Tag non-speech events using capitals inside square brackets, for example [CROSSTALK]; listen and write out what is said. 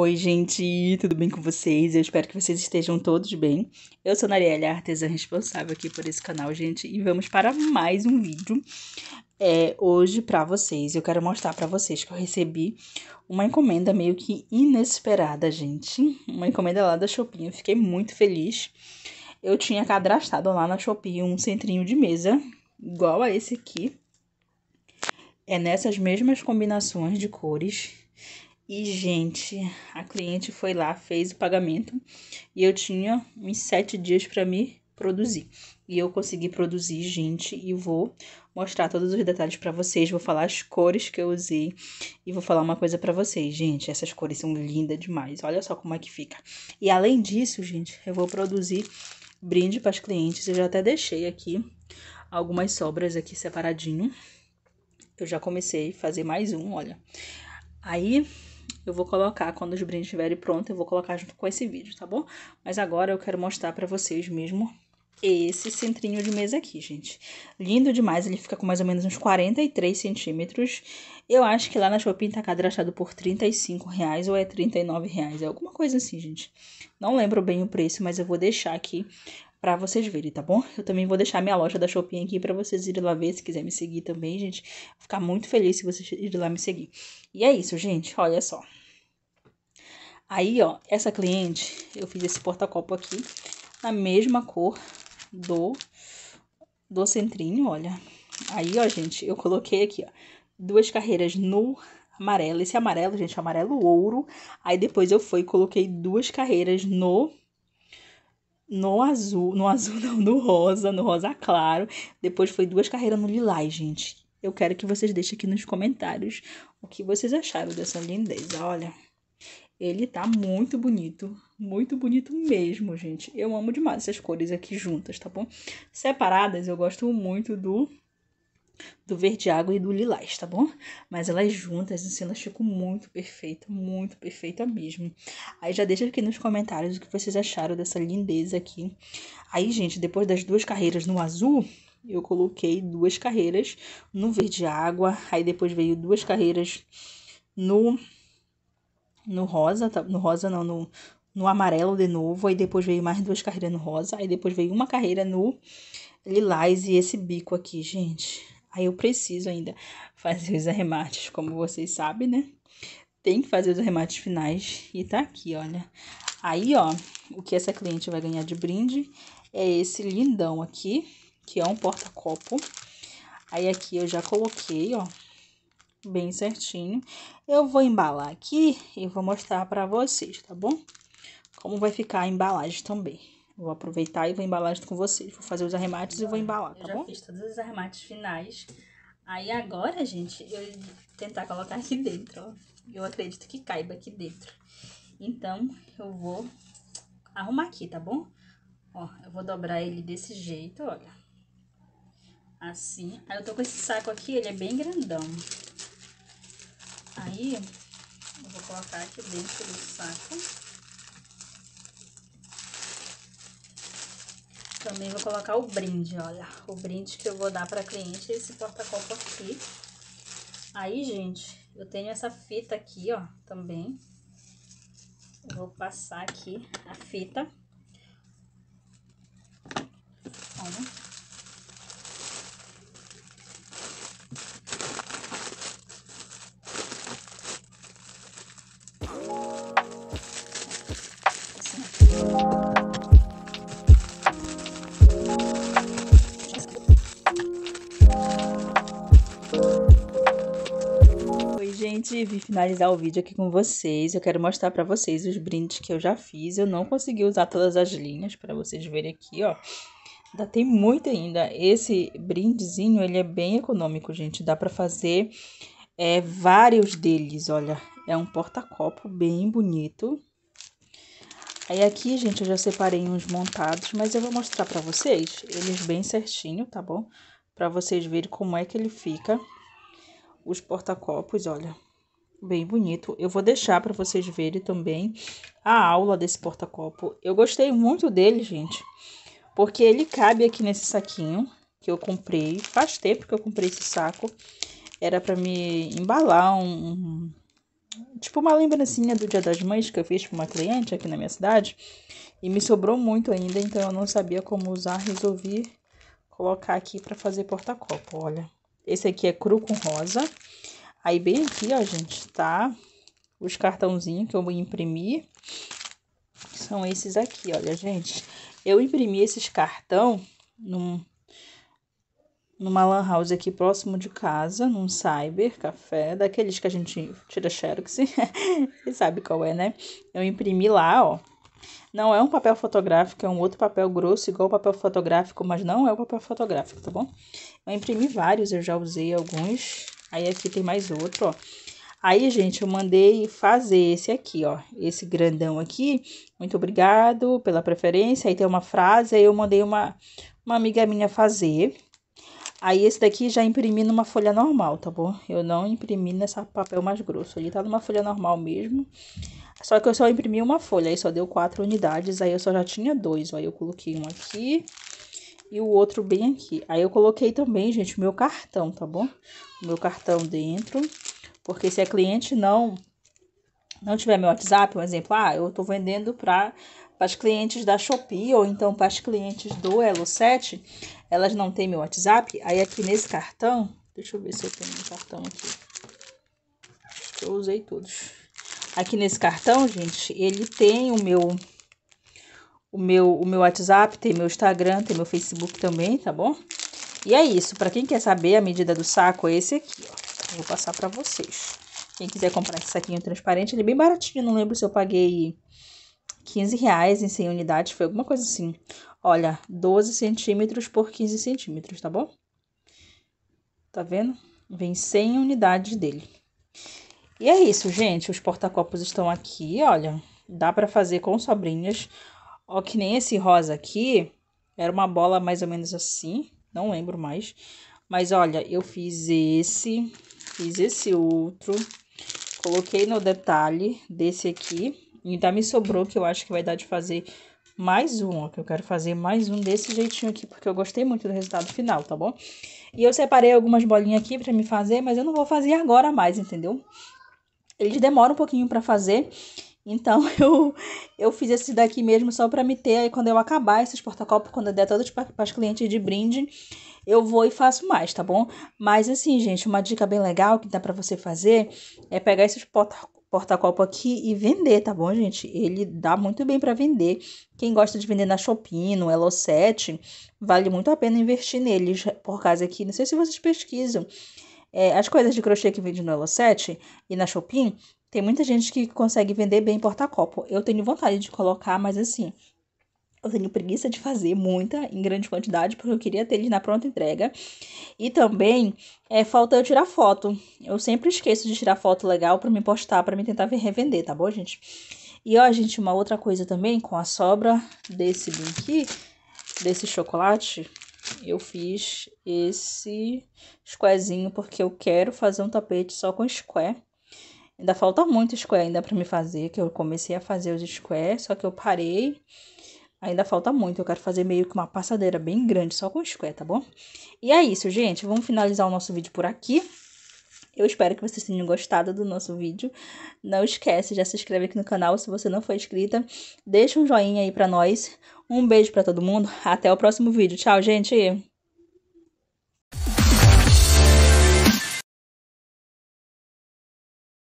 Oi, gente, tudo bem com vocês? Eu espero que vocês estejam todos bem. Eu sou Nariela, a artesã responsável aqui por esse canal, gente, e vamos para mais um vídeo. É, hoje para vocês, eu quero mostrar para vocês que eu recebi uma encomenda meio que inesperada, gente. Uma encomenda lá da Shopee, eu fiquei muito feliz. Eu tinha cadastrado lá na Shopee um centrinho de mesa, igual a esse aqui. É nessas mesmas combinações de cores e, gente, a cliente foi lá, fez o pagamento e eu tinha uns sete dias para me produzir. E eu consegui produzir, gente, e vou mostrar todos os detalhes para vocês, vou falar as cores que eu usei e vou falar uma coisa para vocês, gente, essas cores são lindas demais. Olha só como é que fica. E além disso, gente, eu vou produzir brinde para as clientes. Eu já até deixei aqui algumas sobras aqui separadinho. Eu já comecei a fazer mais um, olha. Aí eu vou colocar, quando os brindes estiverem prontos, eu vou colocar junto com esse vídeo, tá bom? Mas agora eu quero mostrar pra vocês mesmo esse centrinho de mesa aqui, gente. Lindo demais, ele fica com mais ou menos uns 43 centímetros. Eu acho que lá na Shopping tá cadastrado por 35 reais ou é 39 reais, é alguma coisa assim, gente. Não lembro bem o preço, mas eu vou deixar aqui para vocês verem, tá bom? Eu também vou deixar minha loja da Shopping aqui para vocês irem lá ver, se quiser me seguir também, gente. Vou ficar muito feliz se vocês irem lá me seguir. E é isso, gente, olha só. Aí, ó, essa cliente, eu fiz esse porta-copo aqui na mesma cor do do centrinho, olha. Aí, ó, gente, eu coloquei aqui, ó, duas carreiras no amarelo. Esse amarelo, gente, é amarelo ouro. Aí depois eu fui e coloquei duas carreiras no no azul, no azul [LAUGHS] não, no rosa, no rosa claro. Depois foi duas carreiras no lilás, gente. Eu quero que vocês deixem aqui nos comentários o que vocês acharam dessa lindeza, olha. Ele tá muito bonito, muito bonito mesmo, gente. Eu amo demais essas cores aqui juntas, tá bom? Separadas, eu gosto muito do do verde água e do lilás, tá bom? Mas elas juntas, assim, elas ficam muito perfeita, muito perfeita mesmo. Aí já deixa aqui nos comentários o que vocês acharam dessa lindeza aqui. Aí, gente, depois das duas carreiras no azul, eu coloquei duas carreiras no verde água, aí depois veio duas carreiras no no rosa, tá, no rosa não, no, no amarelo de novo, aí depois veio mais duas carreiras no rosa, aí depois veio uma carreira no lilás e esse bico aqui, gente. Aí eu preciso ainda fazer os arremates, como vocês sabem, né? Tem que fazer os arremates finais e tá aqui, olha. Aí, ó, o que essa cliente vai ganhar de brinde é esse lindão aqui, que é um porta-copo. Aí aqui eu já coloquei, ó, bem certinho. Eu vou embalar aqui e vou mostrar para vocês, tá bom? Como vai ficar a embalagem também. Vou aproveitar e vou embalar junto com vocês. Vou fazer os arremates Agora, e vou embalar, tá bom? Eu já fiz todos os arremates finais. Aí agora, gente, eu vou tentar colocar aqui dentro, ó. Eu acredito que caiba aqui dentro. Então, eu vou arrumar aqui, tá bom? Ó, eu vou dobrar ele desse jeito, olha. Assim. Aí eu tô com esse saco aqui, ele é bem grandão. Aí, eu vou colocar aqui dentro do saco. Também vou colocar o brinde, olha. O brinde que eu vou dar pra cliente é esse porta-copo aqui. Aí, gente, eu tenho essa fita aqui, ó, também. Eu vou passar aqui a fita. Olha. gente, vim finalizar o vídeo aqui com vocês. Eu quero mostrar para vocês os brindes que eu já fiz. Eu não consegui usar todas as linhas para vocês verem aqui, ó. Ainda tem muito ainda. Esse brindezinho, ele é bem econômico, gente. Dá para fazer é, vários deles, olha. É um porta-copo bem bonito. Aí aqui, gente, eu já separei uns montados, mas eu vou mostrar para vocês eles bem certinho, tá bom? Para vocês verem como é que ele fica os porta-copos, olha bem bonito. Eu vou deixar para vocês verem também a aula desse porta-copo. Eu gostei muito dele, gente, porque ele cabe aqui nesse saquinho que eu comprei. Faz tempo que eu comprei esse saco. Era para me embalar um, um, tipo uma lembrancinha do Dia das Mães que eu fiz para uma cliente aqui na minha cidade e me sobrou muito ainda, então eu não sabia como usar, resolvi colocar aqui para fazer porta-copo, olha. Esse aqui é cru com rosa. Aí, bem aqui, ó, gente, tá? Os cartãozinhos que eu vou imprimir são esses aqui, olha, gente. Eu imprimi esses cartão num, numa lan house aqui próximo de casa, num cyber café, daqueles que a gente tira xerox, [LAUGHS] você sabe qual é, né? Eu imprimi lá, ó. Não é um papel fotográfico, é um outro papel grosso, igual o papel fotográfico, mas não é o papel fotográfico, tá bom? Eu imprimi vários, eu já usei alguns. Aí aqui tem mais outro, ó. Aí, gente, eu mandei fazer esse aqui, ó, esse grandão aqui. Muito obrigado pela preferência. Aí tem uma frase, aí eu mandei uma, uma amiga minha fazer. Aí esse daqui já imprimi numa folha normal, tá bom? Eu não imprimi nessa papel mais grosso, ele tá numa folha normal mesmo. Só que eu só imprimi uma folha, aí só deu quatro unidades, aí eu só já tinha dois, ó. Aí eu coloquei um aqui e o outro bem aqui. Aí eu coloquei também, gente, o meu cartão, tá bom? meu cartão dentro, porque se a cliente não não tiver meu WhatsApp, um exemplo, ah, eu tô vendendo para as clientes da Shopee ou então para as clientes do Elo7, elas não têm meu WhatsApp, aí aqui nesse cartão, deixa eu ver se eu tenho um cartão aqui. Eu usei todos. Aqui nesse cartão, gente, ele tem o meu o meu, o meu WhatsApp, tem meu Instagram, tem meu Facebook também, tá bom? E é isso, para quem quer saber a medida do saco é esse aqui, ó. Eu vou passar para vocês. Quem quiser comprar esse saquinho transparente, ele é bem baratinho, não lembro se eu paguei 15 reais em 100 unidades, foi alguma coisa assim. Olha, 12 centímetros por 15 centímetros, tá bom? Tá vendo? Vem 100 unidades dele. E é isso, gente. Os porta-copos estão aqui, olha. Dá para fazer com sobrinhas. Ó, que nem esse rosa aqui, era uma bola mais ou menos assim, não lembro mais. Mas olha, eu fiz esse, fiz esse outro, coloquei no detalhe desse aqui. Ainda me sobrou que eu acho que vai dar de fazer mais um, ó, que eu quero fazer mais um desse jeitinho aqui, porque eu gostei muito do resultado final, tá bom? E eu separei algumas bolinhas aqui pra me fazer, mas eu não vou fazer agora mais, entendeu? Eles demoram um pouquinho pra fazer, então [LAUGHS] eu, eu fiz esse daqui mesmo só para me ter. Aí quando eu acabar esses porta-copos, quando eu der todos para as clientes de brinde, eu vou e faço mais, tá bom? Mas assim, gente, uma dica bem legal que dá para você fazer é pegar esses porta-copos porta-copo aqui e vender, tá bom, gente? Ele dá muito bem para vender. Quem gosta de vender na Shopee, no Elo7, vale muito a pena investir neles, por causa que, não sei se vocês pesquisam, é, as coisas de crochê que vende no Elo7 e na Shopee, tem muita gente que consegue vender bem porta-copo. Eu tenho vontade de colocar, mas assim, eu tenho preguiça de fazer muita, em grande quantidade, porque eu queria ter eles na pronta entrega. E também é, falta eu tirar foto. Eu sempre esqueço de tirar foto legal para me postar, para me tentar revender, tá bom, gente? E ó, gente, uma outra coisa também, com a sobra desse aqui, desse chocolate, eu fiz esse squarezinho, porque eu quero fazer um tapete só com square. Ainda falta muito square ainda para me fazer, que eu comecei a fazer os squares, só que eu parei. Ainda falta muito, eu quero fazer meio que uma passadeira bem grande só com square, tá bom? E é isso, gente, vamos finalizar o nosso vídeo por aqui. Eu espero que vocês tenham gostado do nosso vídeo. Não esquece, de se inscrever aqui no canal se você não for inscrita. Deixa um joinha aí pra nós. Um beijo pra todo mundo. Até o próximo vídeo. Tchau, gente!